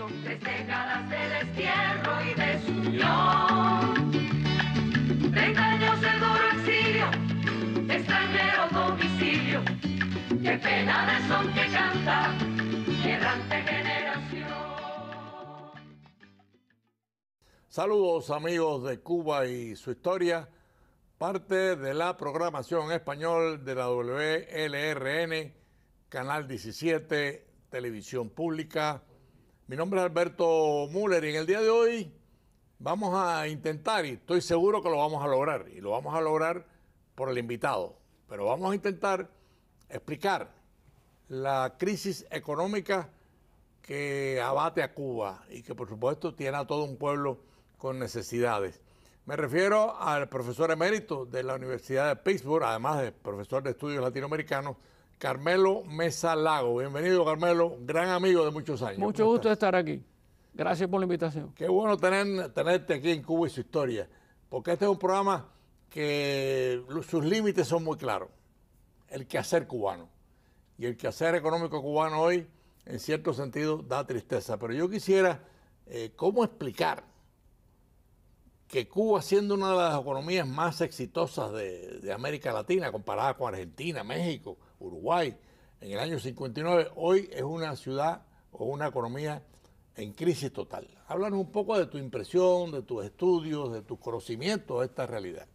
Son Tres décadas de destierro y desunión. Treinta años de duro exilio, extranjero domicilio. Qué pena de son que canta, errante generación. Saludos amigos de Cuba y su historia. Parte de la programación español de la WLRN, Canal 17, Televisión Pública, mi nombre es Alberto Muller y en el día de hoy vamos a intentar, y estoy seguro que lo vamos a lograr, y lo vamos a lograr por el invitado, pero vamos a intentar explicar la crisis económica que abate a Cuba y que por supuesto tiene a todo un pueblo con necesidades. Me refiero al profesor emérito de la Universidad de Pittsburgh, además de profesor de estudios latinoamericanos, Carmelo Mesa Lago. Bienvenido, Carmelo, gran amigo de muchos años. Mucho gusto de estar aquí. Gracias por la invitación. Qué bueno tener, tenerte aquí en Cuba y su historia, porque este es un programa que sus límites son muy claros. El quehacer cubano. Y el quehacer económico cubano hoy, en cierto sentido, da tristeza. Pero yo quisiera, eh, ¿cómo explicar que Cuba, siendo una de las economías más exitosas de América Latina, comparada con Argentina, México, Uruguay, en el año 59, hoy es una ciudad o una economía en crisis total. Háblanos un poco de tu impresión, de tus estudios, de tus conocimientos de esta realidad.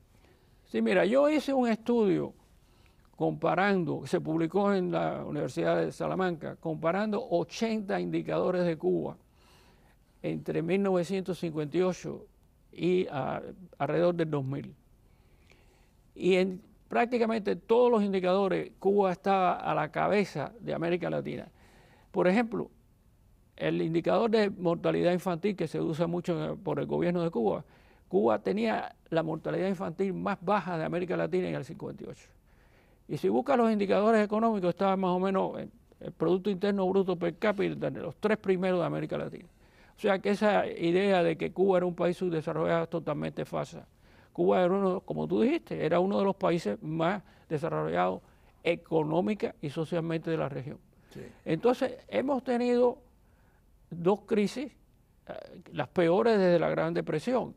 Sí, mira, yo hice un estudio comparando, se publicó en la Universidad de Salamanca, comparando 80 indicadores de Cuba entre 1958 y alrededor del 2000. Y en, prácticamente todos los indicadores, Cuba estaba a la cabeza de América Latina. Por ejemplo, el indicador de mortalidad infantil que se usa mucho por el gobierno de Cuba, Cuba tenía la mortalidad infantil más baja de América Latina en el 58. Y si busca los indicadores económicos, estaba más o menos el Producto Interno Bruto per cápita de los tres primeros de América Latina. O sea que esa idea de que Cuba era un país subdesarrollado es totalmente falsa. Cuba era uno, como tú dijiste, era uno de los países más desarrollados económica y socialmente de la región. Entonces, hemos tenido dos crisis, eh, las peores desde la Gran Depresión.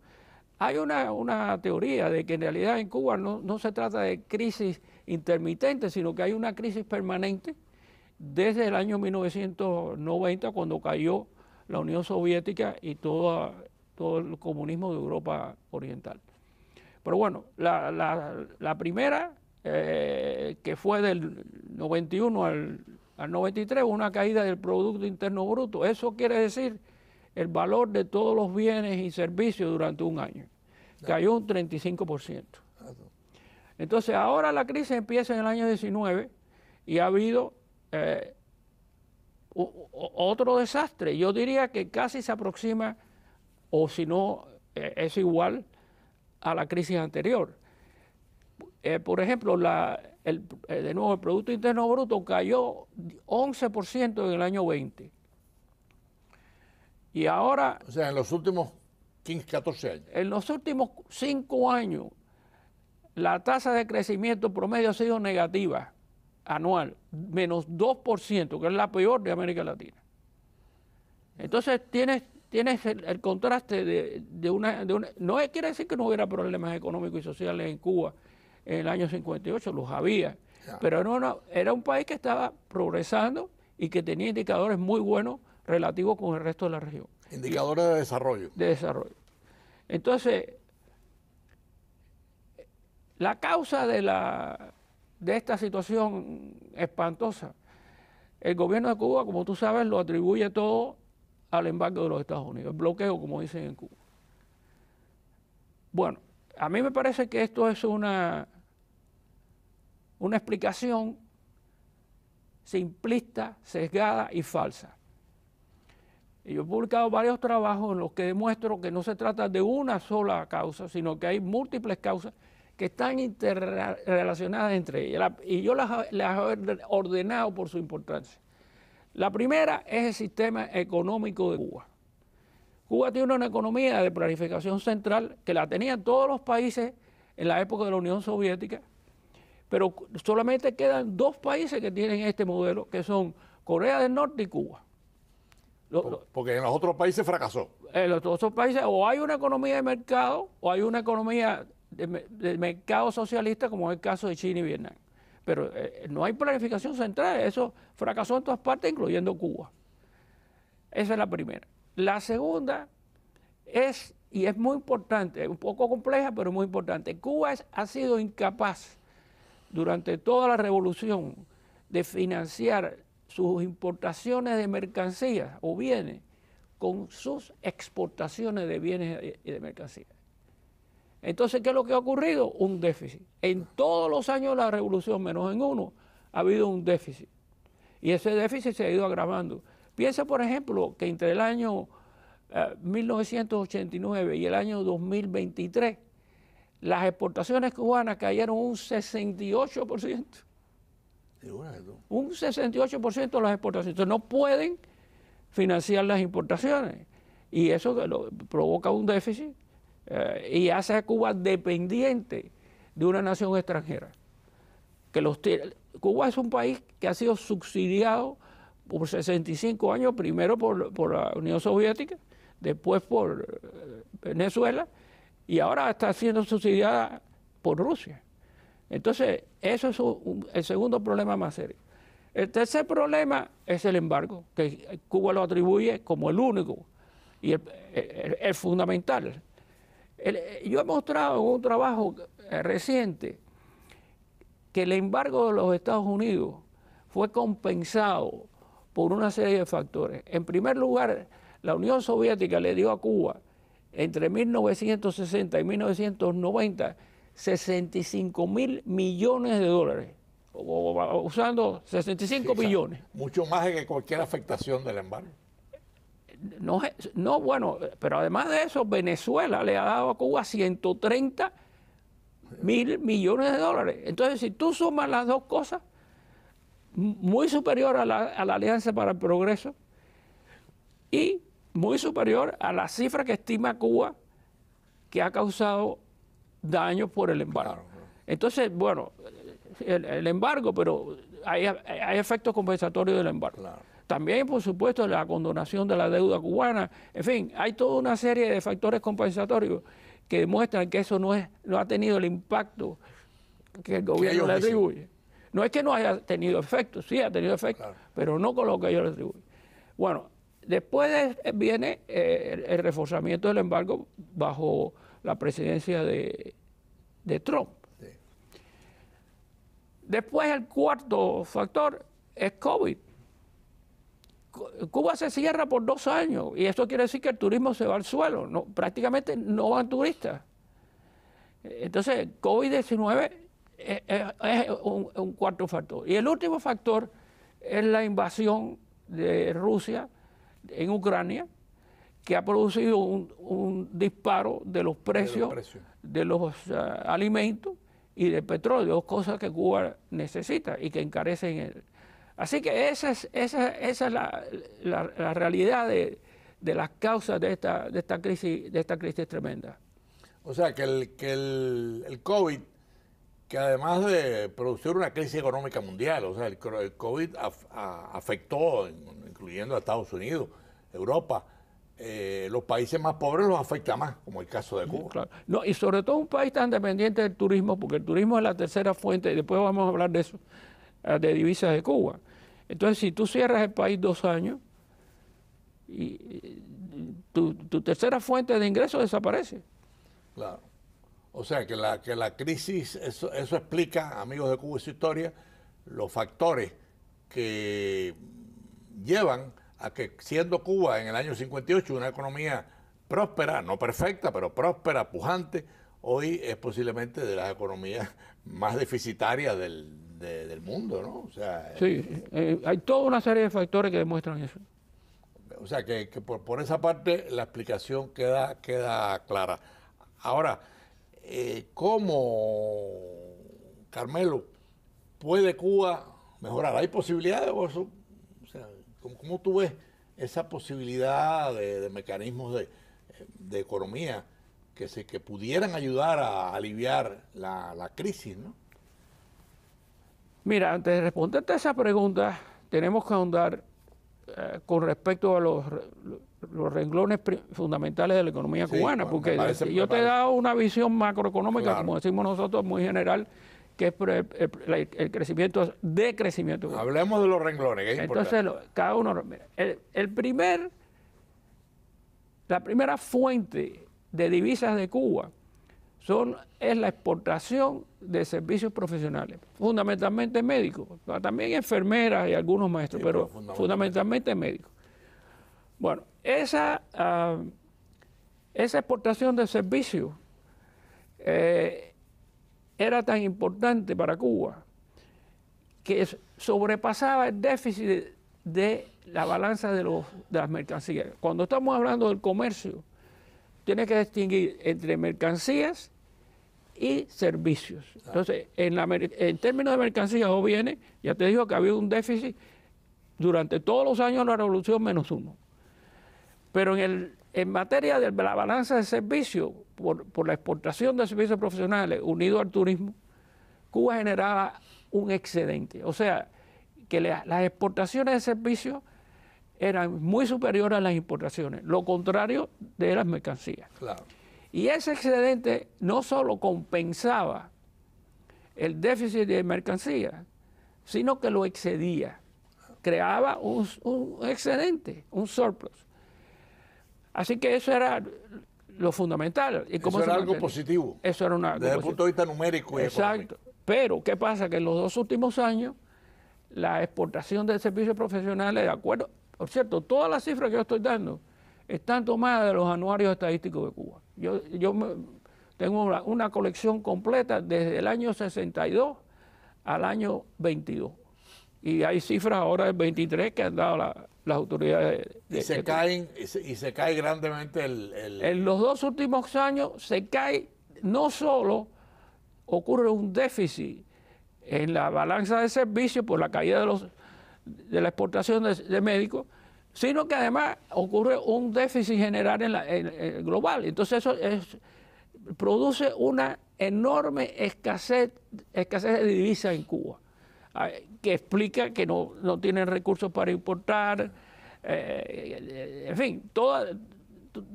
Hay una, teoría de que en realidad en Cuba no, se trata de crisis intermitente, sino que hay una crisis permanente desde el año 1990, cuando cayó la Unión Soviética y todo el comunismo de Europa Oriental. Pero bueno, la, primera, eh, que fue del 91 al, 93, una caída del Producto Interno Bruto. Eso quiere decir el valor de todos los bienes y servicios durante un año. Cayó un 35%. Entonces ahora la crisis empieza en el año 19 y ha habido eh, otro desastre. Yo diría que casi se aproxima, o si no, eh, es igual a la crisis anterior. Eh, por ejemplo, eh, de nuevo, el Producto Interno Bruto cayó 11% en el año 20. Y ahora... O sea, en los últimos 15, 14 años. En los últimos 5 años, la tasa de crecimiento promedio ha sido negativa anual, menos 2%, que es la peor de América Latina. Entonces tienes tienes el, contraste de, de, una, No quiere decir que no hubiera problemas económicos y sociales en Cuba en el año 58, los había, pero no no, era un país que estaba progresando y que tenía indicadores muy buenos relativos con el resto de la región. Indicadores de desarrollo. De desarrollo. Entonces, la causa de, la, de esta situación espantosa, el gobierno de Cuba, como tú sabes, lo atribuye todo al embargo de los Estados Unidos, el bloqueo como dicen en Cuba. Bueno, a mí me parece que esto es una, una explicación simplista, sesgada y falsa. yo he publicado varios trabajos en los que demuestro que no se trata de una sola causa, sino que hay múltiples causas que están interrelacionadas entre ellas. Y yo las he ordenado por su importancia. La primera es el sistema económico de Cuba. Cuba tiene una economía de planificación central que la tenían todos los países en la época de la Unión Soviética, pero solamente quedan dos países que tienen este modelo, que son Corea del Norte y Cuba. Porque en los otros países fracasó. En los otros países o hay una economía de mercado o hay una economía de mercado socialista, como es el caso de China y Vietnam pero eh, no hay planificación central, eso fracasó en todas partes, incluyendo Cuba. Esa es la primera. La segunda es, y es muy importante, un poco compleja, pero muy importante, Cuba ha sido incapaz durante toda la revolución de financiar sus importaciones de mercancías o bienes con sus exportaciones de bienes y de mercancías. Entonces, ¿qué es lo que ha ocurrido? Un déficit. En todos los años de la revolución, menos en uno, ha habido un déficit. Y ese déficit se ha ido agravando. Piensa, por ejemplo, que entre el año 1989 eh, y el año 2023, las exportaciones cubanas cayeron un 68%. Un 68% de las exportaciones. Entonces, no pueden financiar las importaciones. Y eso provoca un déficit eh, y hace a Cuba dependiente de una nación extranjera. Que los Cuba es un país que ha sido subsidiado por 65 años, primero por, la Unión Soviética, después por eh, Venezuela, y ahora está siendo subsidiada por Rusia. Entonces, eso es el segundo problema más serio. El tercer problema es el embargo, que Cuba lo atribuye como el único y el, el fundamental eh, yo he mostrado en un trabajo eh, reciente que el embargo de los Estados Unidos fue compensado por una serie de factores. En primer lugar, la Unión Soviética le dio a Cuba entre 1960 y 1990 65 mil millones de dólares, usando 65 millones. mucho más que cualquier afectación del embargo no, no, bueno, pero además de eso, Venezuela le ha dado a Cuba 130 mil millones de dólares. Entonces, si tú sumas las dos cosas, muy superior a la, Alianza para el Progreso y muy superior a la cifra que estima Cuba que ha causado daños por el embargo. Entonces, bueno, el, embargo, pero hay, hay efectos compensatorios del embargo. Claro. También, por supuesto, la condonación de la deuda cubana. En fin, hay toda una serie de factores compensatorios que demuestran que eso no, es, no ha tenido el impacto que el gobierno le atribuye. No es que no haya tenido efecto, sí ha tenido efecto, pero no con lo que ellos le atribuyen. Bueno, después eh, viene eh, el, reforzamiento del embargo bajo la presidencia de, de Trump. Después el cuarto factor es COVID. Cuba se cierra por dos años y eso quiere decir que el turismo se va al suelo, prácticamente no van turistas. Entonces, COVID-19 es, un, cuarto factor. Y el último factor es la invasión de Rusia en Ucrania, que ha producido un, disparo de los precios de los, ah, alimentos y de petróleo, cosas que Cuba necesita y que encarecen el, Así que esa es, esa, esa es la, realidad de, las causas de esta, de, esta crisis, de esta crisis tremenda. O sea, que el, que COVID, que además de producir una crisis económica mundial, o sea, el, COVID afectó, incluyendo a Estados Unidos, Europa, eh, los países más pobres los afecta más, como el caso de Cuba. No, y sobre todo un país tan dependiente del turismo, porque el turismo es la tercera fuente, y después vamos a hablar de eso, de divisas de Cuba. Entonces, si tú cierras el país dos años, y, tu, tercera fuente de ingreso desaparece. Claro. O sea, que la, que la crisis, eso, eso explica, amigos de Cuba y su historia, los factores que llevan a que siendo Cuba en el año 58 una economía próspera, no perfecta, pero próspera, pujante, hoy es posiblemente de las economías más deficitarias del, del mundo, ¿no? sea, sí, eh, eh, eh, hay toda una serie de factores que demuestran eso. O sea, que, por, esa parte la explicación queda, queda clara. Ahora, eh, ¿cómo, Carmelo, puede Cuba mejorar? ¿Hay posibilidades? O sea, ¿cómo, tú ves esa posibilidad de, mecanismos de, economía que, se, que pudieran ayudar a aliviar la crisis, ¿no? Mira, antes de responderte a esa pregunta, tenemos que ahondar eh, con respecto a los, renglones fundamentales de la economía cubana, pues, porque yo te he dado una visión macroeconómica, como decimos nosotros, muy general, que es el, crecimiento, de crecimiento. Hablemos de los renglones, que es Entonces, cada uno... Mira, el primer, la primera fuente de divisas de Cuba es la exportación de servicios profesionales, fundamentalmente médicos, también enfermeras y algunos maestros, pero, fundamentalmente. médicos. Bueno, esa, ah, esa exportación de servicios eh, era tan importante para Cuba que sobrepasaba el déficit de la balanza de, los, de las mercancías. Cuando estamos hablando del comercio, tiene que distinguir entre mercancías y servicios. Entonces, en, términos de mercancías o bienes, ya te digo que había un déficit durante todos los años de la revolución menos uno. Pero en, el, en materia de la balanza de servicios, por, la exportación de servicios profesionales unidos al turismo, Cuba generaba un excedente. O sea, que las exportaciones de servicios eran muy superiores a las importaciones, lo contrario de las mercancías. Claro. Y ese excedente no solo compensaba el déficit de mercancías, sino que lo excedía, creaba un, excedente, un surplus. Así que eso era lo fundamental. ¿Y eso era algo positivo. Eso era Desde el punto de vista numérico y Exacto. Pero, ¿qué pasa? Que en los dos últimos años, la exportación de servicios profesionales, de acuerdo, por cierto, todas las cifras que yo estoy dando están tomadas de los anuarios estadísticos de Cuba. Yo, yo tengo una, colección completa desde el año 62 al año 22. Y hay cifras ahora del 23 que han dado las autoridades. y, se caen, y, se, cae grandemente el, En los dos últimos años se cae, no solo ocurre un déficit en la balanza de servicios por la caída de, los, de la exportación de médicos, sino que además ocurre un déficit general en la, global. Entonces eso produce una enorme escasez, escasez de divisas en Cuba, ah, que explica que no, no tienen recursos para importar, eh, en fin, toda,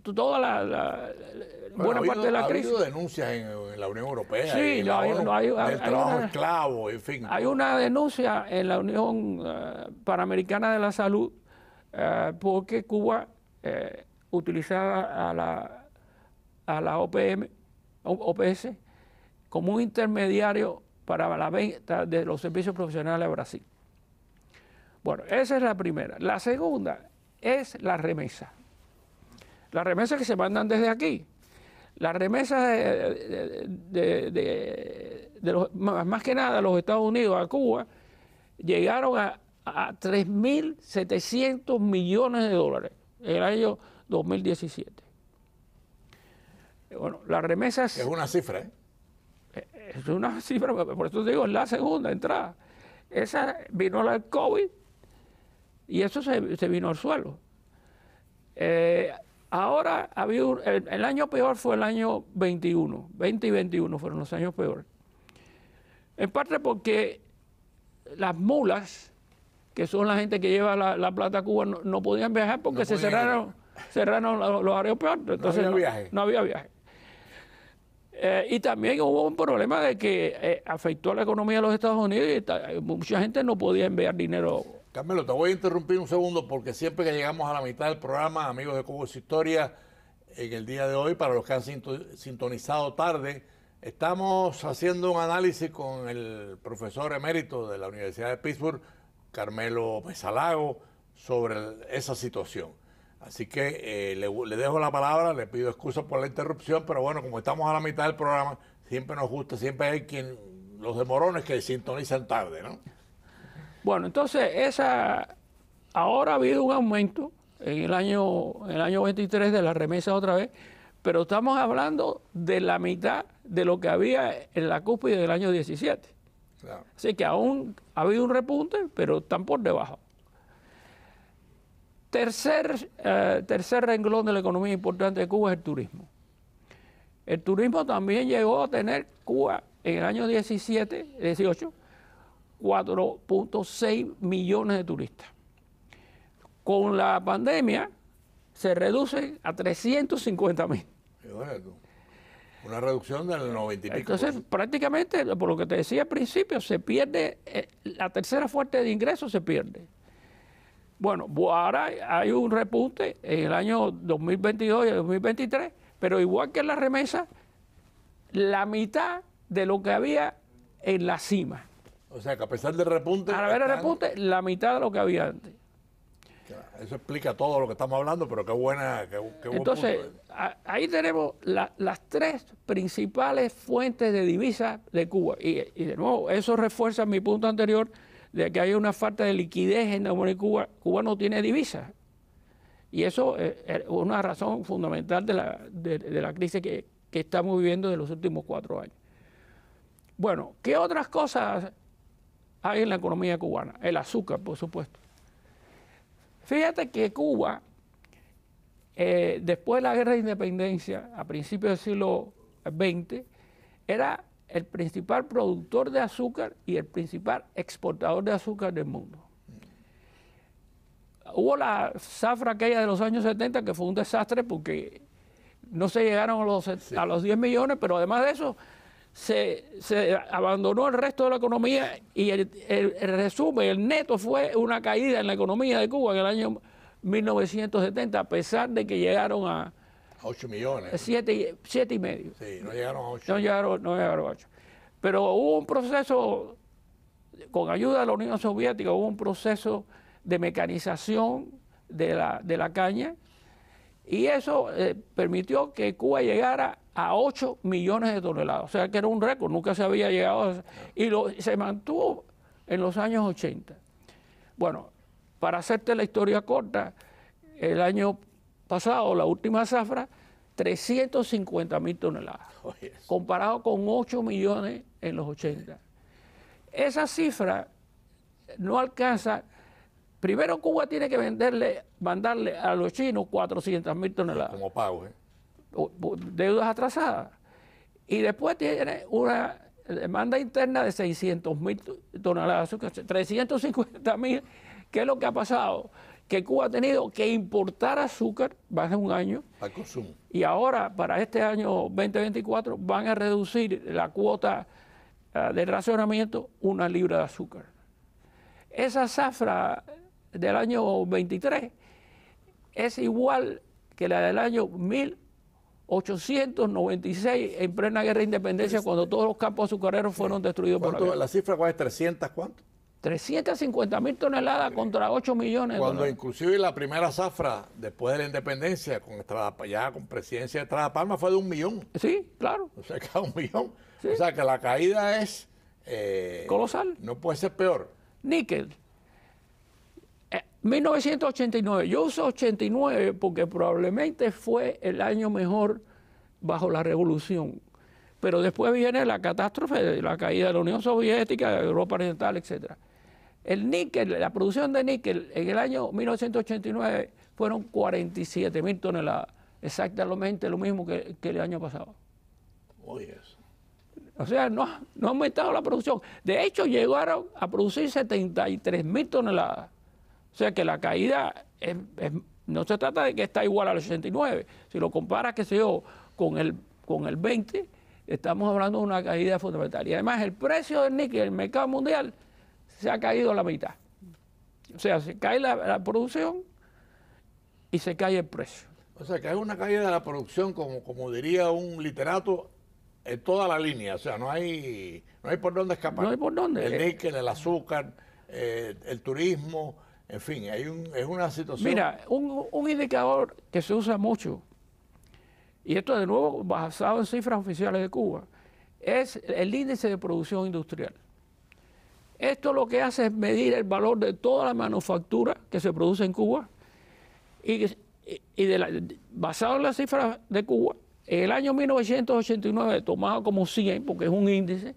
toda la, buena parte de la crisis. Ha habido denuncias en, la Unión Europea, sí, hay, trabajo una, esclavo, en fin. Hay una denuncia en la Unión eh, Panamericana de la Salud eh, porque Cuba eh, utilizaba a la, a la OPM, OPS como un intermediario para la venta de los servicios profesionales a Brasil. Bueno, esa es la primera. La segunda es la remesa. la remesa que se mandan desde aquí. la remesa de, los, más que nada de los Estados Unidos a Cuba llegaron a, a 3.700 millones de dólares en el año 2017. Bueno, las remesas... Es una cifra, ¿eh? eh es una cifra, por eso digo, es la segunda entrada. Esa vino la COVID y eso se, vino al suelo. Eh, ahora, había el, el, año peor fue el año 21, 20 y 21 fueron los años peores. En parte porque las mulas que son la gente que lleva la, plata a Cuba, no, podían viajar porque se cerraron, cerraron los, aeropuertos. Entonces, no había viaje. No, había viaje. Eh, y también hubo un problema de que eh, afectó a la economía de los Estados Unidos y mucha gente no podía enviar dinero. Carmelo, te voy a interrumpir un segundo porque siempre que llegamos a la mitad del programa, amigos de Cuba es Historia, en el día de hoy, para los que han sintonizado tarde, estamos haciendo un análisis con el profesor emérito de la Universidad de Pittsburgh, Carmelo Mesalago sobre esa situación. Así que eh, le, dejo la palabra, le pido excusas por la interrupción, pero bueno, como estamos a la mitad del programa, siempre nos gusta, siempre hay quien, los demorones que sintonizan tarde, ¿no? Bueno, entonces esa, ahora ha habido un aumento en el año, el año 23 de la remesa otra vez, pero estamos hablando de la mitad de lo que había en la cúspide del año 17. Así que aún ha habido un repunte, pero están por debajo. Tercer, eh, tercer renglón de la economía importante de Cuba es el turismo. El turismo también llegó a tener Cuba en el año 17, 18, 4.6 millones de turistas. Con la pandemia se reduce a 350 mil. Una reducción del 90 Entonces, prácticamente, por lo que te decía al principio, se pierde, eh, la tercera fuente de ingresos se pierde. Bueno, ahora hay un repunte en el año 2022 y 2023, pero igual que en la remesa, la mitad de lo que había en la cima. O sea, que a pesar del repunte... A ver el repunte, la mitad de lo que había antes. Eso explica todo lo que estamos hablando, pero qué buena. Entonces, eh. ahí tenemos las tres principales fuentes de divisas de Cuba. Y, de nuevo, eso refuerza mi punto anterior de que hay una falta de liquidez en la Cuba. Cuba no tiene divisas. Y eso es eh, eh, una razón fundamental de la, de, la crisis que, que estamos viviendo en los últimos cuatro años. Bueno, ¿qué otras cosas hay en la economía cubana? El azúcar, por supuesto. Fíjate que Cuba, eh, después de la guerra de independencia, a principios del siglo XX, era el principal productor de azúcar y el principal exportador de azúcar del mundo. Hubo la zafra aquella de los años 70 que fue un desastre porque no se llegaron los, a los 10 millones, pero además de eso, se, abandonó el resto de la economía y el, resumen, el neto fue una caída en la economía de Cuba en el año 1970, a pesar de que llegaron a... 8 millones. 7, y medio. Sí, no llegaron a 8. No llegaron, no a 8. Pero hubo un proceso, con ayuda de la Unión Soviética, hubo un proceso de mecanización de la, caña y eso eh, permitió que Cuba llegara a 8 millones de toneladas. O sea que era un récord, nunca se había llegado. A... Y lo, se mantuvo en los años 80. Bueno, para hacerte la historia corta, el año pasado, la última zafra, 350 mil toneladas, comparado con 8 millones en los 80. Esa cifra no alcanza. Primero Cuba tiene que venderle, mandarle a los chinos 400 mil toneladas. Como pago, ¿eh? deudas atrasadas. Y después tiene una demanda interna de 600 mil toneladas de azúcar, 350 mil, ¿qué es lo que ha pasado, que Cuba ha tenido que importar azúcar más de un año. Al consumo. Y ahora, para este año 2024, van a reducir la cuota ah, de racionamiento una libra de azúcar. Esa zafra del año 23 es igual que la del año 1000. 896 en plena guerra de independencia, cuando todos los campos azucareros fueron destruidos por la ¿La cifra cuál es? ¿300 cuánto? 350 mil toneladas contra 8 millones. Cuando inclusive la primera zafra después de la independencia, con Estrada, ya con presidencia de Estrada Palma, fue de un millón. Sí, claro. O sea, que un millón. O sea, que la caída es... Eh, Colosal. No puede ser peor. Níquel, 1989, yo uso 89 porque probablemente fue el año mejor bajo la revolución, pero después viene la catástrofe de la caída de la Unión Soviética, de Europa Oriental, etc. El níquel, la producción de níquel en el año 1989 fueron 47 mil toneladas, exactamente lo mismo que, el año pasado. O sea, no, no ha aumentado la producción. De hecho, llegaron a producir 73 mil toneladas. O sea que la caída no se trata de que está igual al 89. Si lo comparas, qué sé yo, con el, con el 20, estamos hablando de una caída fundamental. Y además el precio del níquel en el mercado mundial se ha caído a la mitad. O sea, se cae la, producción y se cae el precio. O sea, que hay una caída de la producción, como, como diría un literato, en toda la línea. O sea, no hay, no hay por dónde escapar. No hay por dónde. El níquel, el azúcar, eh, el turismo, en fin, hay es una situación. Mira, un, indicador que se usa mucho, y esto de nuevo basado en cifras oficiales de Cuba, es el índice de producción industrial. Esto lo que hace es medir el valor de toda la manufactura que se produce en Cuba y, basado en las cifras de Cuba, en el año 1989, tomado como 100, porque es un índice,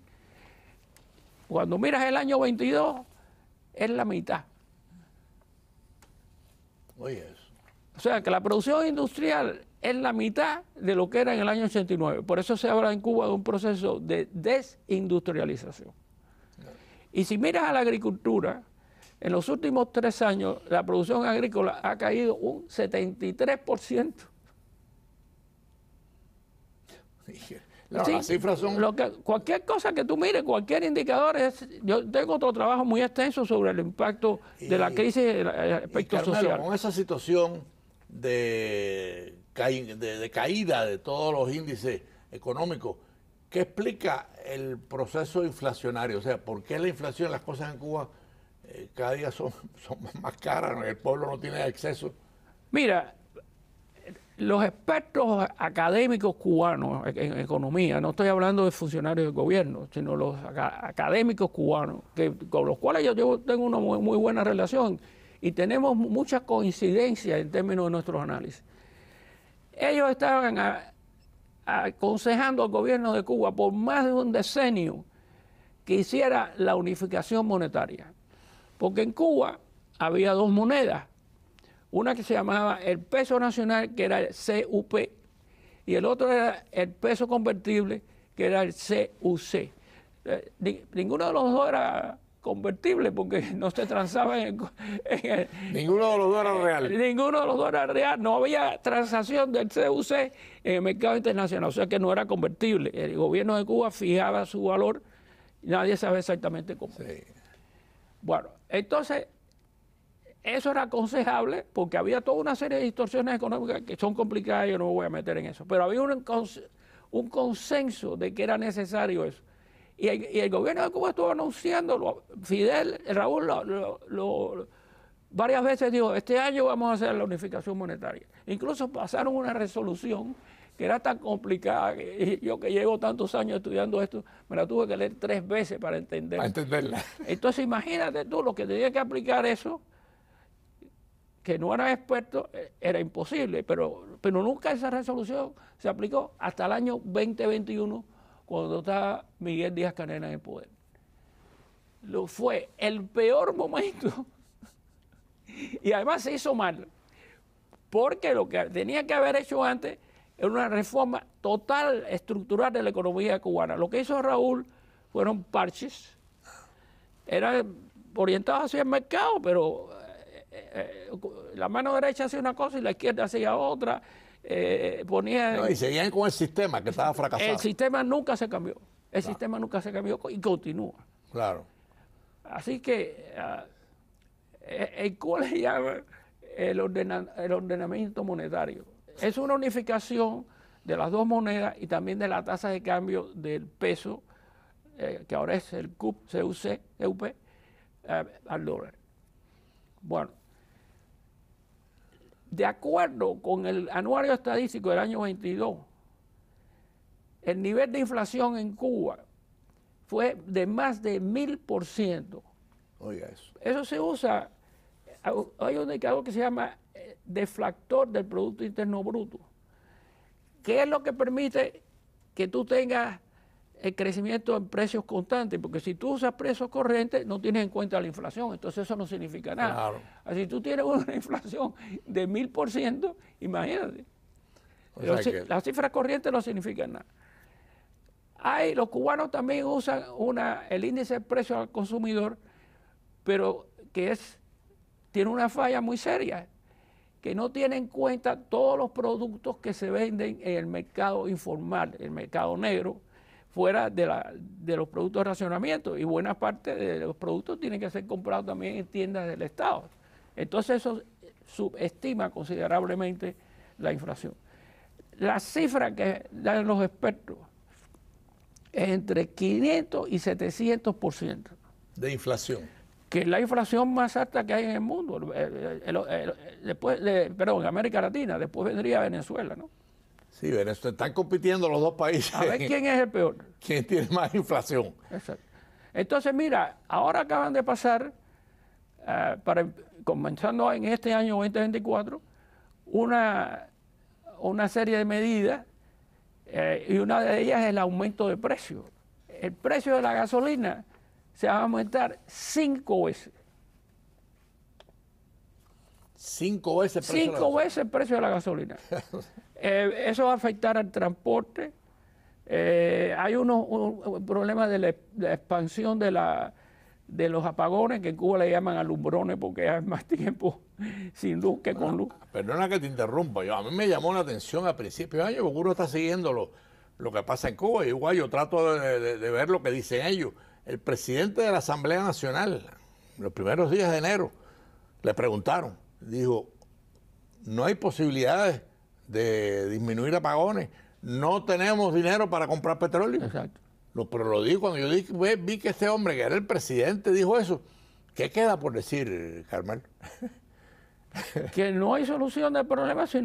cuando miras el año 22, es la mitad o sea, que la producción industrial es la mitad de lo que era en el año 89. Por eso se habla en Cuba de un proceso de desindustrialización. Y si miras a la agricultura, en los últimos tres años la producción agrícola ha caído un 73%. las cifras son... cualquier cosa que tú mires, cualquier indicador, es, yo tengo otro trabajo muy extenso sobre el impacto de la crisis el aspecto social. Con esa situación de, caída de todos los índices económicos, ¿qué explica el proceso inflacionario? O sea, ¿por qué la inflación, las cosas en Cuba eh, cada día son, son más caras, el pueblo no tiene acceso? Mira, los expertos académicos cubanos e-, en economía, no estoy hablando de funcionarios del gobierno, sino los académicos cubanos, con los cuales yo, tengo una muy, buena relación y tenemos muchas coincidencias en términos de nuestros análisis. Ellos estaban aconsejando al gobierno de Cuba por más de un decenio que hiciera la unificación monetaria, porque en Cuba había dos monedas, una que se llamaba el peso nacional, que era el CUP, y el otro era el peso convertible, que era el CUC. Eh, ninguno de los dos era convertible porque no se transaba en el, Ninguno de los dos era real. Eh, ninguno de los dos era real. No había transacción del CUC en el mercado internacional, o sea que no era convertible. El gobierno de Cuba fijaba su valor, nadie sabe exactamente cómo. Bueno, entonces eso era aconsejable porque había toda una serie de distorsiones económicas que son complicadas, yo no me voy a meter en eso, pero había un, un consenso de que era necesario eso. Y el, gobierno de Cuba estuvo anunciándolo. Fidel, Raúl, varias veces dijo, este año vamos a hacer la unificación monetaria. Incluso pasaron una resolución que era tan complicada, que yo que llevo tantos años estudiando esto, me la tuve que leer tres veces para entenderla. Para entenderla. Entonces imagínate tú lo que tenía que aplicar eso que no era expertos eh, era imposible, pero, pero nunca esa resolución se aplicó hasta el año 2021, cuando estaba Miguel Díaz canel en el poder. Lo fue el peor momento y además se hizo mal, porque lo que tenía que haber hecho antes era una reforma total estructural de la economía cubana. Lo que hizo Raúl fueron parches, eran orientados hacia el mercado, pero eh, eh, la mano derecha hacía una cosa y la izquierda hacía otra. Eh, ponía, y seguían con el sistema que estaba fracasando El sistema nunca se cambió. El sistema nunca se cambió y continúa. Claro. Así que ah, el cual se el, ordenamiento monetario. Es una unificación de las dos monedas y también de la tasa de cambio del peso, que ahora es el CUP, e CUC, al dólar. Bueno, de acuerdo con el anuario estadístico del año 22, el nivel de inflación en Cuba fue de más de mil por ciento. Oiga eso. Eso se usa, hay un indicador que se llama eh, deflactor del Producto Interno Bruto. que es lo que permite que tú tengas el crecimiento en precios constantes, porque si tú usas precios corrientes, no tienes en cuenta la inflación, entonces eso no significa nada. Así ah, si tú tienes una inflación de mil por ciento, imagínate, Las cifras corrientes no significan nada. Hay, los cubanos también usan una, el índice de precios al consumidor, pero que es, tiene una falla muy seria, que no tiene en cuenta todos los productos que se venden en el mercado informal, el mercado negro, fuera de, los productos de racionamiento y buena parte de los productos tienen que ser comprados también en tiendas del Estado. Entonces eso subestima considerablemente la inflación. La cifra que dan los expertos es entre 500 y 700%. De inflación. Que es la inflación más alta que hay en el mundo. después, perdón, América Latina, después vendría Venezuela, ¿no? Sí, esto están compitiendo los dos países. A ver quién es el peor. ¿Quién tiene más inflación? Exacto. Entonces, mira, ahora acaban de pasar, eh, para, comenzando en este año 2024, una, una serie de medidas eh, y una de ellas es el aumento de precios. El precio de la gasolina se va a aumentar cinco veces. Cinco veces el precio. Cinco veces el precio de la gasolina. Eh, eso va a afectar al transporte. Eh, hay unos un problemas de la, expansión de, la, de los apagones, que en Cuba le llaman alumbrones porque hay más tiempo sin luz que con luz. Perdona que te interrumpa, a mí me llamó la atención al principio, año, porque uno está siguiendo lo, que pasa en Cuba, igual yo trato de, de ver lo que dicen ellos. El presidente de la Asamblea Nacional, los primeros días de enero, le preguntaron, dijo, no hay posibilidades de disminuir apagones, no tenemos dinero para comprar petróleo. Exacto. pero lo digo, cuando yo vi que este hombre, que era el presidente, dijo eso, ¿qué queda por decir, Carmel? que no hay solución del problema si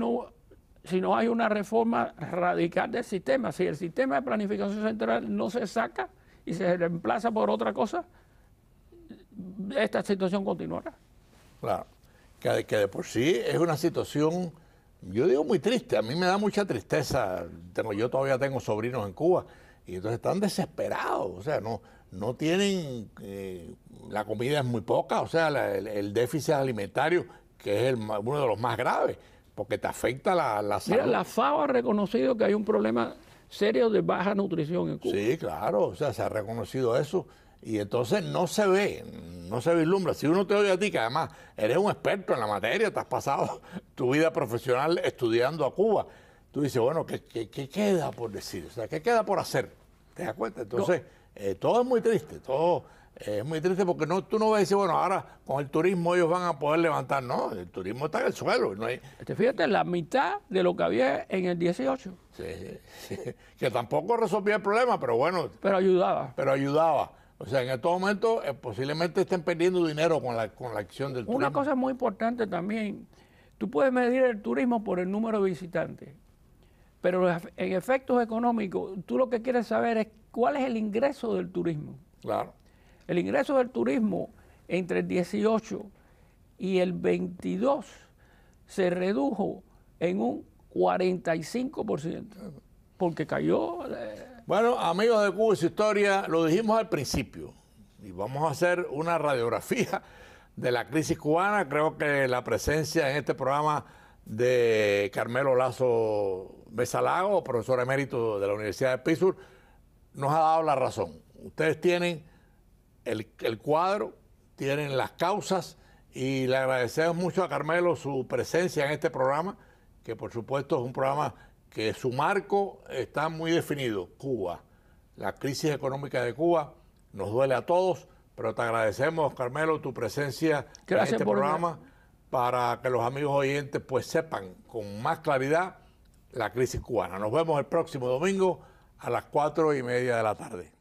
no, hay una reforma radical del sistema. Si el sistema de planificación central no se saca y se reemplaza por otra cosa, esta situación continuará. Claro, que, que de por sí es una situación yo digo muy triste, a mí me da mucha tristeza. yo todavía tengo sobrinos en Cuba y entonces están desesperados, o sea, no, no tienen, eh, la comida es muy poca, o sea, el, déficit alimentario, que es el, uno de los más graves, porque te afecta la, la salud. Mira, la FAO ha reconocido que hay un problema serio de baja nutrición en Cuba. Sí, claro, o sea, se ha reconocido eso y entonces no se ve, no se vislumbra. Si uno te oye a ti, que además eres un experto en la materia, te has pasado tu vida profesional estudiando a Cuba. Tú dices, bueno, ¿qué, queda por decir? O sea, ¿qué queda por hacer? ¿Te das cuenta? Entonces, eh, todo es muy triste, todo eh, es muy triste porque no, tú no vas a decir, bueno, ahora con el turismo ellos van a poder levantar. No, el turismo está en el suelo. Este, fíjate, la mitad de lo que había en el 18. Sí, sí, que tampoco resolvía el problema, pero bueno. Pero ayudaba. Pero ayudaba. O sea, en estos momentos eh, posiblemente estén perdiendo dinero con la, con la acción del turismo. Una cosa muy importante también Tú puedes medir el turismo por el número de visitantes, pero en efectos económicos, tú lo que quieres saber es cuál es el ingreso del turismo. Claro. El ingreso del turismo entre el 18 y el 22 se redujo en un 45%, porque cayó. Eh. Bueno, amigos de Cuba y su historia, lo dijimos al principio, y vamos a hacer una radiografía de la crisis cubana. Creo que la presencia en este programa de Carmelo Lazo Besalago, profesor emérito de la Universidad de Pittsburgh, nos ha dado la razón. Ustedes tienen el, el cuadro, tienen las causas y le agradecemos mucho a Carmelo su presencia en este programa, que por supuesto es un programa que su marco está muy definido. Cuba, la crisis económica de Cuba nos duele a todos pero te agradecemos, Carmelo, tu presencia en este programa para que los amigos oyentes pues sepan con más claridad la crisis cubana. Nos vemos el próximo domingo a las cuatro y media de la tarde.